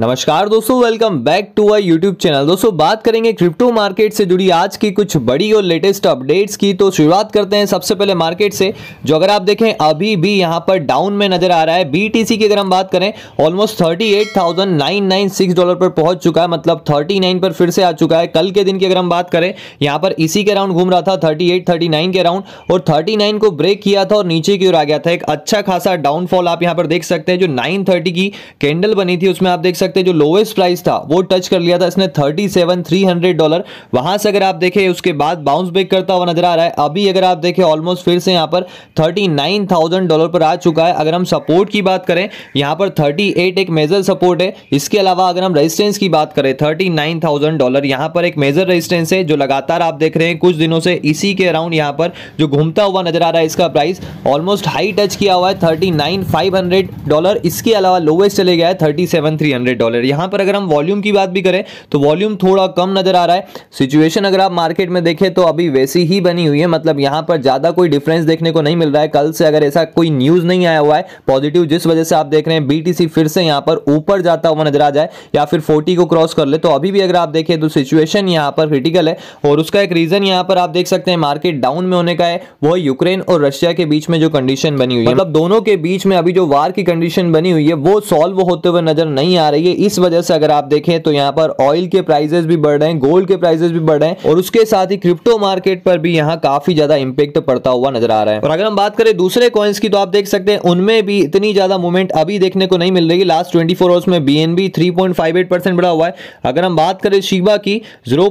नमस्कार दोस्तों welcome back to I YouTube channel दोस्तों बात करेंगे क्रिप्टो मार्केट से जुड़ी आज की कुछ बड़ी और लेटेस्ट अपडेट्स की तो शुरुआत करते हैं सबसे पहले मार्केट से जो अगर आप देखें अभी भी यहां पर डाउन में नजर आ रहा है बीटीसी की अगर हम बात करें ऑलमोस्ट सिक्स डॉलर पर पहुंच चुका है मतलब थर्टी पर फिर से आ चुका है कल के दिन की अगर हम बात करें यहाँ पर इसी के अराउंड घूम रहा था थर्टी एट के अराउंड और थर्टी को ब्रेक किया था और नीचे की ओर आ गया था एक अच्छा खासा डाउनफॉल आप यहाँ पर देख सकते हैं जो नाइन की कैंडल बनी थी उसमें आप देख सकते सकते हैं जो लोवेस्ट प्राइस था वो टच कर लिया था इसने thirty seven three hundred dollar वहां से अगर आप देखें उसके बाद बाउंस बैक करता हुआ नजर आ रहा है अभी अगर आप देखें ऑलमोस्ट फिर से यहाँ पर थर्टी नाइन थाउजेंड डॉलर पर आ चुका है अगर हम सपोर्ट की बात करें यहाँ पर थर्टी एट एक मेजर सपोर्ट है इसके अलावा अगर हम रजिस्टेंस की बात करें थर्टी नाइन थाउजेंड डॉलर यहाँ पर एक मेजर रजिस्टेंस है जो लगातार आप देख रहे हैं कुछ दिनों से इसी के अराउंड यहाँ पर जो घूमता हुआ नजर आ रहा है इसका प्राइस ऑलमोस्ट हाई टच किया हुआ है thirty nine five hundred dollar इसके अलावा लोवेस्ट चले गया है thirty seven three hundred hundred dollar यहां पर अगर हम वॉल्यूम की बात भी करें तो वॉल्यूम थोड़ा कम नजर आ रहा है सिचुएशन अगर आप मार्केट में देखें तो अभी वैसी ही बनी हुई है मतलब यहां पर ज़्यादा कोई डिफरेंस देखने को नहीं मिल रहा है कल से अगर ऐसा कोई न्यूज़ नहीं आया हुआ है पॉजिटिव जिस वजह से आप देख रहे हैं बीटीसी फिर से यहां पर ऊपर जाता हुआ नजर आ जाए या फिर फोर्टी को क्रॉस कर ले तो अभी भी अगर आप देखें तो सिचुएशन यहां पर क्रिटिकल है और उसका एक रीज़न यहां पर आप देख सकते हैं मार्केट डाउन में होने का है वो यूक्रेन और रशिया के बीच में जो कंडीशन बनी हुई है मतलब दोनों के बीच में अभी जो वार की कंडीशन बनी हुई है वो सॉल्व होते हुए नजर नहीं आ रही है इस वजह से अगर आप देखें तो यहाँ पर ऑयल के प्राइजेस भी बढ़ रहे हैं गोल्ड के प्राइजेस भी बढ़ रहे हैं और उसके साथ ही क्रिप्टो मार्केट पर भी यहाँ काफी ज्यादा इम्पेक्ट पड़ता हुआ नजर आ रहा है और अगर हम बात करें दूसरे कॉइन्स की तो आप देख सकते हैं उनमें भी इतनी ज्यादा मूवमेंट अभी देखने को नहीं मिल रही लास्ट ट्वेंटी फोर आवर्स में बी एन बी थ्री बढ़ा हुआ है अगर हम बात करें शिवा की जीरो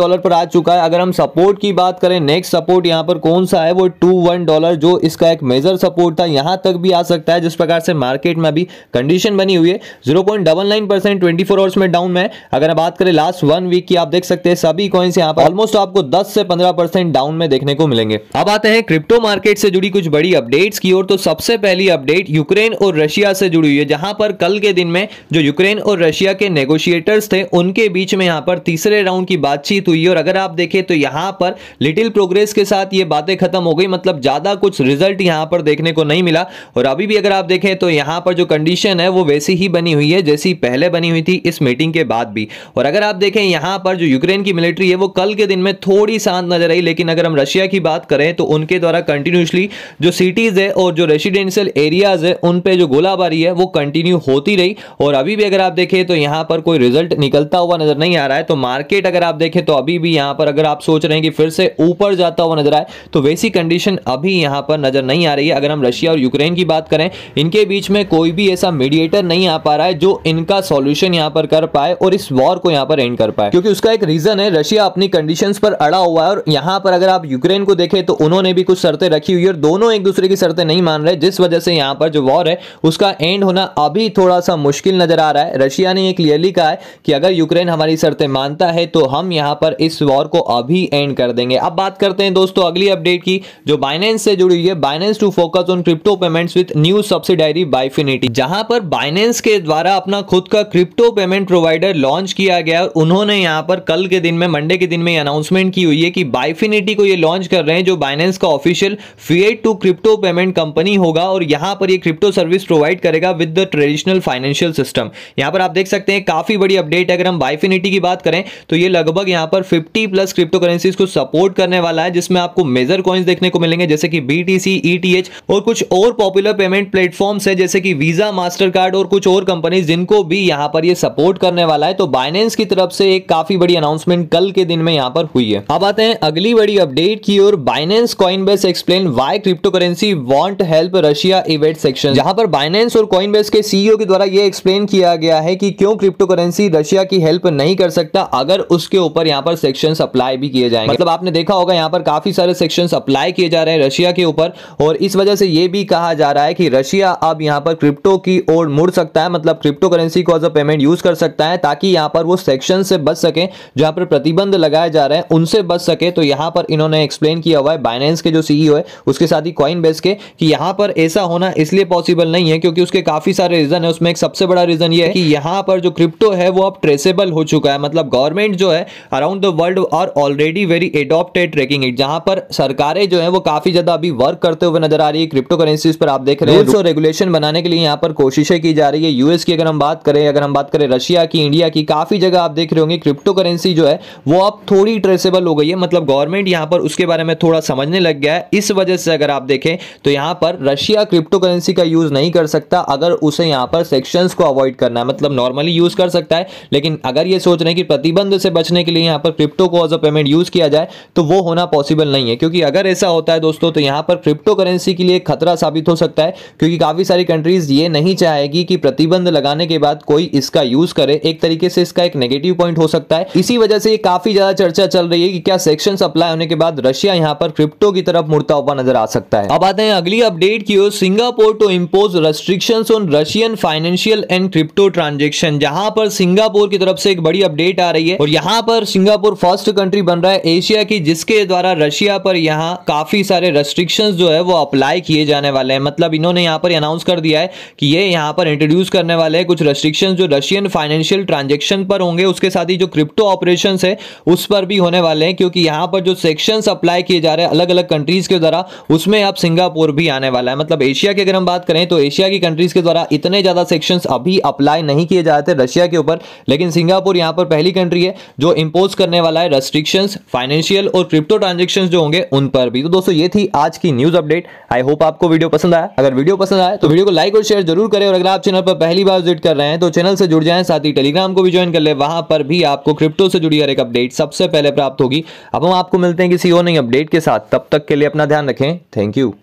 डॉलर पर आ चुका है अगर हम सपोर्ट की बात करें नेक्स्ट सपोर्ट यहाँ पर कौन सा है वो टू डॉलर जो इसका एक मेजर सपोर्ट था यहाँ तक भी आ सकता है जिस प्रकार से मार्केट में अभी कंडीशन करेक्शन बनी हुई है zero point double nine percent twenty four hours में डाउन में अगर बात करें लास्ट वन वीक की आप देख सकते हैं सभी कॉइन्स यहाँ पर ऑलमोस्ट आपको दस से पंद्रह परसेंट डाउन में देखने को मिलेंगे अब आते हैं क्रिप्टो मार्केट से जुड़ी कुछ बड़ी अपडेट की ओर तो सबसे पहली अपडेट यूक्रेन और रशिया से जुड़ी हुई है जहां पर कल के दिन में जो यूक्रेन और रशिया के नेगोशिएटर्स थे उनके बीच में यहाँ पर तीसरे राउंड की बातचीत हुई और अगर आप देखें तो यहाँ पर लिटिल प्रोग्रेस के साथ ये बातें खत्म हो गई मतलब ज्यादा कुछ रिजल्ट यहाँ पर देखने को नहीं मिला और अभी भी अगर आप देखें तो यहाँ पर जो कंडीशन है वो वो वैसी ही बनी हुई है जैसी पहले बनी हुई थी इस मीटिंग के बाद भी और अगर आप देखें यहाँ पर जो यूक्रेन की मिलिट्री है वो कल के दिन में थोड़ी शांत नजर आई लेकिन अगर हम रशिया की बात करें तो उनके द्वारा कंटिन्यूसली जो सिटीज है और जो रेसिडेंशियल एरियाज है उन पर जो गोलाबारी है वो कंटिन्यू होती रही और अभी भी अगर आप देखें तो यहाँ पर कोई रिजल्ट निकलता हुआ नजर नहीं आ रहा है तो मार्केट अगर आप देखें तो अभी भी यहाँ पर अगर आप सोच रहे हैं कि फिर से ऊपर जाता हुआ नजर आए तो वैसी कंडीशन अभी यहाँ पर नजर नहीं आ रही है अगर हम रशिया और यूक्रेन की बात करें इनके बीच में कोई भी ऐसा मीडिएट फाइटर नहीं आ पा रहा है जो इनका सॉल्यूशन यहाँ पर कर पाए और इस वॉर को यहाँ पर एंड कर पाए क्योंकि उसका एक रीजन है रशिया अपनी कंडीशंस पर अड़ा हुआ है और यहाँ पर अगर आप यूक्रेन को देखें तो उन्होंने भी कुछ शर्तें रखी हुई है और दोनों एक दूसरे की शर्तें नहीं मान रहे जिस वजह से यहाँ पर जो वॉर है उसका एंड होना अभी थोड़ा सा मुश्किल नजर आ रहा है रशिया ने यह क्लियरली कहा है कि अगर यूक्रेन हमारी शर्तें मानता है तो हम यहाँ पर इस वॉर को अभी एंड कर देंगे अब बात करते हैं दोस्तों अगली अपडेट की जो बाइनेंस से जुड़ी हुई है Binance to focus on crypto payments with new subsidiary Bifinity जहां पर बाइनेंस के द्वारा अपना खुद का क्रिप्टो पेमेंट प्रोवाइडर लॉन्च किया गया और उन्होंने यहाँ पर कल के दिन में मंडे के दिन में अनाउंसमेंट की हुई है कि बाइफिनिटी को ये लॉन्च कर रहे हैं जो बाइनेंस का official fiat to crypto payment company होगा और यहाँ पर ये क्रिप्टो सर्विस प्रोवाइड करेगा with the traditional financial system यहाँ पर आप देख सकते हैं काफी बड़ी अपडेट अगर हम बाइफिनिटी की बात करें तो ये लगभग यहाँ पर फिफ्टी प्लस क्रिप्टो करेंसीज को सपोर्ट करने वाला है जिसमें आपको मेजर कॉइन्स देखने को मिलेंगे जैसे कि बी टी e और कुछ और पॉपुलर पेमेंट प्लेटफॉर्म्स है जैसे कि वीजा मास्टर फ्लिपकार्ट और कुछ और कंपनी जिनको भी यहाँ पर ये सपोर्ट करने वाला है तो बाइनेंस की तरफ से एक काफी बड़ी अनाउंसमेंट कल के दिन में यहाँ पर हुई है अब आते हैं अगली बड़ी अपडेट की ओर Binance Coinbase explain why crypto currency won't help Russia evade sanctions जहां पर बाइनेंस और कॉइन बेस के सीईओ e के द्वारा ये एक्सप्लेन किया गया है कि क्यों क्रिप्टो करेंसी रशिया की हेल्प नहीं कर सकता अगर उसके ऊपर यहाँ पर सेक्शन अप्लाई भी किए जाएंगे मतलब आपने देखा होगा यहाँ पर काफी सारे सेक्शन अप्लाई किए जा रहे हैं रशिया के ऊपर और इस वजह से ये भी कहा जा रहा है कि रशिया अब यहाँ पर क्रिप्टो की ओर मुड़ सकता है मतलब क्रिप्टो करेंसी को एज अ पेमेंट यूज कर सकता है ताकि यहाँ पर वो सेक्शन से बच सके जहाँ पर प्रतिबंध लगाए जा रहे हैं उनसे बच सके तो यहाँ पर इन्होंने एक्सप्लेन किया हुआ है बाइनेंस के जो सीईओ है उसके साथ ही कॉइन बेस के कि यहाँ पर ऐसा होना इसलिए पॉसिबल नहीं है क्योंकि उसके काफी सारे रीजन है उसमें एक सबसे बड़ा रीजन ये है कि यहाँ पर जो क्रिप्टो है वो अब ट्रेसेबल हो चुका है मतलब गवर्नमेंट जो है around the world are already very adopted tracking it जहाँ पर सरकारें जो है वो काफी ज्यादा अभी वर्क करते हुए नजर आ रही है क्रिप्टो करेंसी पर आप देख रहे हैं रेगुलेशन बनाने के लिए यहाँ पर कोशिशें की जा रही है यूएस की अगर हम बात करें अगर हम बात करें रशिया की इंडिया की काफ़ी जगह आप देख रहे होंगे क्रिप्टो करेंसी जो है वो अब थोड़ी ट्रेसेबल हो गई है मतलब गवर्नमेंट यहां पर उसके बारे में थोड़ा समझने लग गया है इस वजह से अगर आप देखें तो यहां पर रशिया क्रिप्टो करेंसी का यूज़ नहीं कर सकता अगर उसे यहां पर सेक्शन को अवॉइड करना है मतलब नॉर्मली यूज़ कर सकता है लेकिन अगर ये सोच रहे हैं कि प्रतिबंध से बचने के लिए यहां पर क्रिप्टो को एज अ पेमेंट यूज़ किया जाए तो वो होना पॉसिबल नहीं है क्योंकि अगर ऐसा होता है दोस्तों तो यहां पर क्रिप्टो करेंसी के लिए खतरा साबित हो सकता है क्योंकि काफ़ी सारी कंट्रीज़ ये नहीं चाहे जाएगी कि प्रतिबंध लगाने के बाद कोई इसका यूज करे एक तरीके से इसका एक नेगेटिव पॉइंट हो सकता है इसी वजह से ये काफी ज्यादा चर्चा चल रही है कि क्या सेक्शन अप्लाई होने के बाद रशिया यहाँ पर क्रिप्टो की तरफ मुड़ता हुआ नजर आ सकता है अब आते हैं अगली अपडेट की ओर Singapore to impose restriction on Russian financial and crypto transaction जहां पर सिंगापुर की तरफ से एक बड़ी अपडेट आ रही है और यहाँ पर सिंगापुर फर्स्ट कंट्री बन रहा है एशिया की जिसके द्वारा रशिया पर यहाँ काफी सारे रेस्ट्रिक्शन जो है वो अप्लाई किए जाने वाले हैं मतलब इन्होंने यहाँ पर अनाउंस कर दिया है कि ये यहाँ पर इंट्रोड्यूस करने वाले हैं कुछ रेस्ट्रिक्शन जो रशियन फाइनेंशियल ट्रांजेक्शन पर होंगे उसके साथ ही जो क्रिप्टो ऑपरेशन है उस पर भी होने वाले हैं क्योंकि यहाँ पर जो सेक्शन अप्लाई किए जा रहे हैं अलग अलग कंट्रीज के द्वारा उसमें अब सिंगापुर भी आने वाला है मतलब एशिया की अगर हम बात करें तो एशिया की कंट्रीज के द्वारा इतने ज़्यादा सेक्शन अभी अप्लाई नहीं किए जा थे रशिया के ऊपर लेकिन सिंगापुर यहाँ पर पहली कंट्री है जो इम्पोज करने वाला है रेस्ट्रिक्शन फाइनेंशियल और क्रिप्टो ट्रांजेक्शन जो होंगे उन पर भी तो दोस्तों ये थी आज की न्यूज़ अपडेट आई होप आपको वीडियो पसंद आया अगर वीडियो पसंद आया तो वीडियो को लाइक और शेयर जरूर करें और अगर आप चैनल पर पहली बार विजिट कर रहे हैं तो चैनल से जुड़ जाएं साथ ही टेलीग्राम को भी ज्वाइन कर ले वहां पर भी आपको क्रिप्टो से जुड़ी हर एक अपडेट सबसे पहले प्राप्त होगी अब हम आपको मिलते हैं किसी और नई अपडेट के साथ तब तक के लिए अपना ध्यान रखें थैंक यू